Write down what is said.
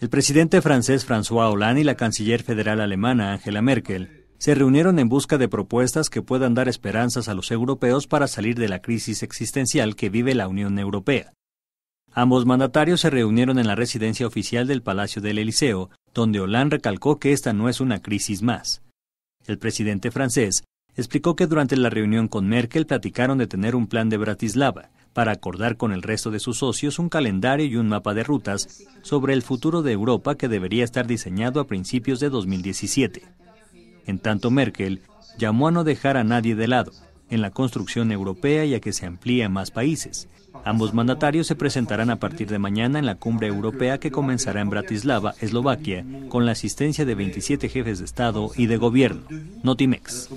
El presidente francés François Hollande y la canciller federal alemana Angela Merkel se reunieron en busca de propuestas que puedan dar esperanzas a los europeos para salir de la crisis existencial que vive la Unión Europea. Ambos mandatarios se reunieron en la residencia oficial del Palacio del Eliseo, donde Hollande recalcó que esta no es una crisis más. El presidente francés explicó que durante la reunión con Merkel platicaron de tener un plan de Bratislava, para acordar con el resto de sus socios un calendario y un mapa de rutas sobre el futuro de Europa que debería estar diseñado a principios de 2017. En tanto, Merkel llamó a no dejar a nadie de lado en la construcción europea y a que se amplíe a más países. Ambos mandatarios se presentarán a partir de mañana en la cumbre europea que comenzará en Bratislava, Eslovaquia, con la asistencia de 27 jefes de Estado y de gobierno. Notimex.